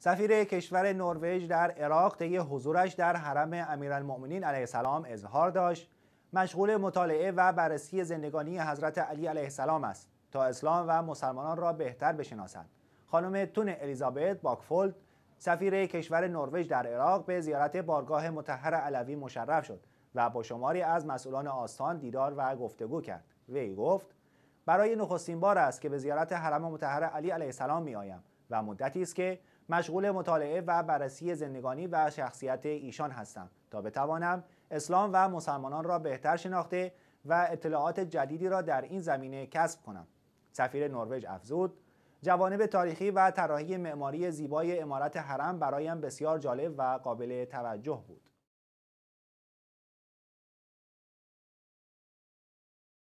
سفیر کشور نروژ در عراق طی حضورش در حرم امیرالمؤمنین علیه السلام اظهار داشت مشغول مطالعه و بررسی زندگانی حضرت علی علیه السلام است تا اسلام و مسلمانان را بهتر بشناسند خانم تون الیزابت باکفولد سفیر کشور نروژ در عراق به زیارت بارگاه متحر علوی مشرف شد و با شماری از مسئولان آستان دیدار و گفتگو کرد وی گفت برای نخستین بار است که به زیارت حرم متحر علی علیه السلام می آیم و مدتی است که مشغول مطالعه و بررسی زندگانی و شخصیت ایشان هستم تا بتوانم اسلام و مسلمانان را بهتر شناخته و اطلاعات جدیدی را در این زمینه کسب کنم سفیر نروژ افزود جوانب تاریخی و طراحی معماری زیبای امارت حرم برایم بسیار جالب و قابل توجه بود